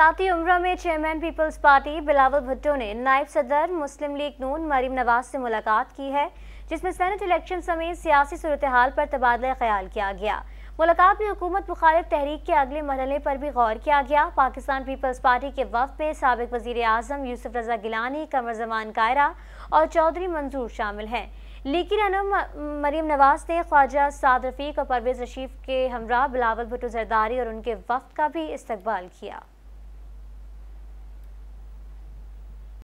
साथी उम्र में chairman peoples party Bilawal Bhutto ने नायब सदर मुस्लिम लीग नून मरीम नवाज से मुलाकात की है जिसमें सेनेट इलेक्शन समेत सियासी सूरत हाल पर तबादला ख्याल किया गया मुलाकात में हुकूमत मुखालिफ तहरीक के अगले मरहले पर भी गौर किया गया पाकिस्तान पीपल्स पार्टी के वफ में सबक वजीर अजम यूसुफ रजा गिलानी कमर जमान कायरा और चौधरी मंजूर शामिल हैं लीग की मरीम नवाज ने ख्वाजा साद रफीक और परवेज रशीफ के हमरा बिलावल भुटो जरदारी और उनके वफ का भी इस्तबाल किया